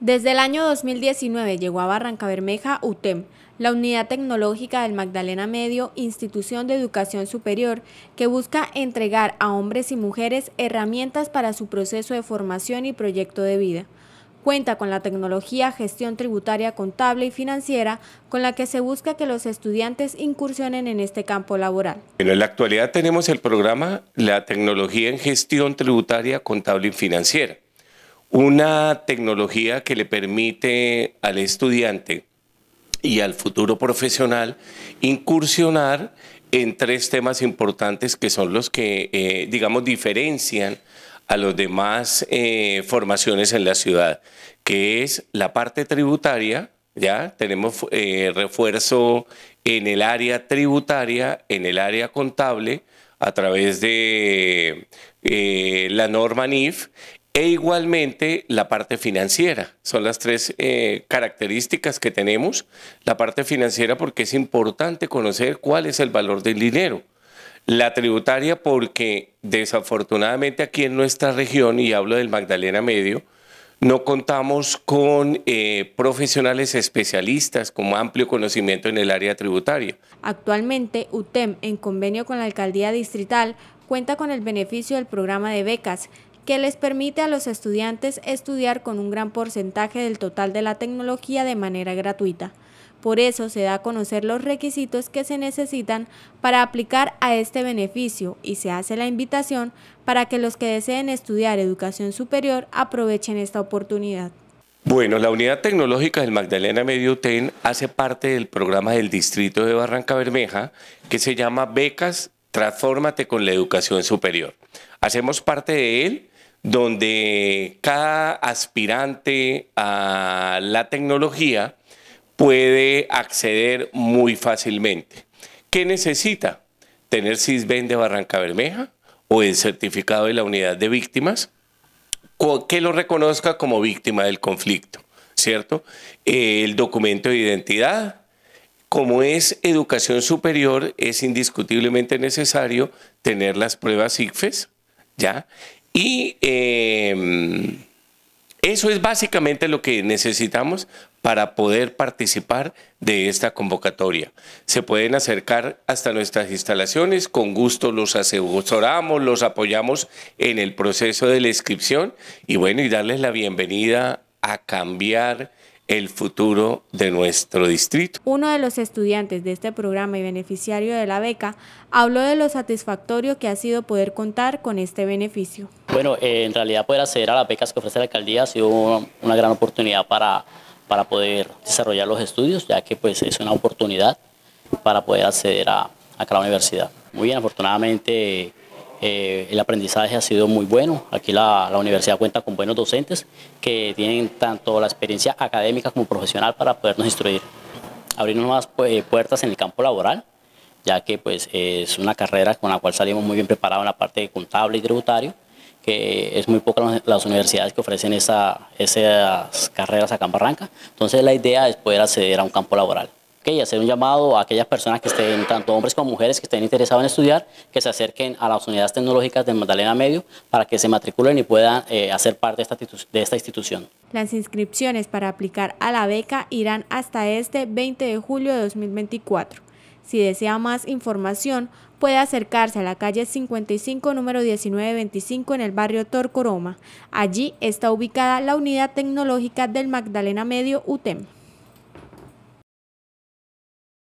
Desde el año 2019 llegó a Barranca Bermeja UTEM, la unidad tecnológica del Magdalena Medio, institución de educación superior, que busca entregar a hombres y mujeres herramientas para su proceso de formación y proyecto de vida. Cuenta con la tecnología gestión tributaria contable y financiera con la que se busca que los estudiantes incursionen en este campo laboral. en la actualidad tenemos el programa La tecnología en gestión tributaria contable y financiera una tecnología que le permite al estudiante y al futuro profesional incursionar en tres temas importantes que son los que, eh, digamos, diferencian a las demás eh, formaciones en la ciudad, que es la parte tributaria, ya tenemos eh, refuerzo en el área tributaria, en el área contable, a través de la norma NIF e igualmente la parte financiera. Son las tres eh, características que tenemos. La parte financiera porque es importante conocer cuál es el valor del dinero. La tributaria porque desafortunadamente aquí en nuestra región, y hablo del Magdalena Medio, no contamos con eh, profesionales especialistas con amplio conocimiento en el área tributaria. Actualmente, UTEM, en convenio con la Alcaldía Distrital, cuenta con el beneficio del programa de becas que les permite a los estudiantes estudiar con un gran porcentaje del total de la tecnología de manera gratuita. Por eso se da a conocer los requisitos que se necesitan para aplicar a este beneficio y se hace la invitación para que los que deseen estudiar educación superior aprovechen esta oportunidad. Bueno, la unidad tecnológica del Magdalena Medio Ten hace parte del programa del distrito de Barranca Bermeja que se llama Becas Transfórmate con la Educación Superior. Hacemos parte de él donde cada aspirante a la tecnología puede acceder muy fácilmente. ¿Qué necesita? Tener CISBEN de Barranca Bermeja o el certificado de la unidad de víctimas que lo reconozca como víctima del conflicto, ¿cierto? Eh, el documento de identidad, como es educación superior, es indiscutiblemente necesario tener las pruebas ICFES, ¿ya? Y em, eso es básicamente lo que necesitamos para poder participar de esta convocatoria. Se pueden acercar hasta nuestras instalaciones, con gusto los asesoramos, los apoyamos en el proceso de la inscripción y bueno, y darles la bienvenida a cambiar el futuro de nuestro distrito. Uno de los estudiantes de este programa y beneficiario de la beca habló de lo satisfactorio que ha sido poder contar con este beneficio. Bueno, eh, en realidad poder acceder a las becas que ofrece la alcaldía ha sido una, gran oportunidad para, para poder desarrollar los estudios, ya que pues es una oportunidad para poder acceder a, a universidad. Muy bien, afortunadamente eh, el aprendizaje ha sido muy bueno. Aquí la, universidad cuenta con buenos docentes que tienen tanto la experiencia académica como profesional para podernos instruir. Abrimos nuevas eh, puertas en el campo laboral, ya que pues, es una carrera con la cual salimos muy bien preparados en la parte de contable y tributario, que es muy poca las universidades que ofrecen esas carreras acá en Barranca. Entonces la idea es poder acceder a un campo laboral y hacer un llamado a aquellas personas que estén, tanto hombres como mujeres, que estén interesados en estudiar, que se acerquen a las unidades tecnológicas del Magdalena Medio para que se matriculen y puedan eh, hacer parte de esta, de esta institución. Las inscripciones para aplicar a la beca irán hasta este 20 de julio de 2024. Si desea más información, puede acercarse a la calle 55, número 1925, en el barrio Torcoroma. Allí está ubicada la unidad tecnológica del Magdalena Medio UTEM.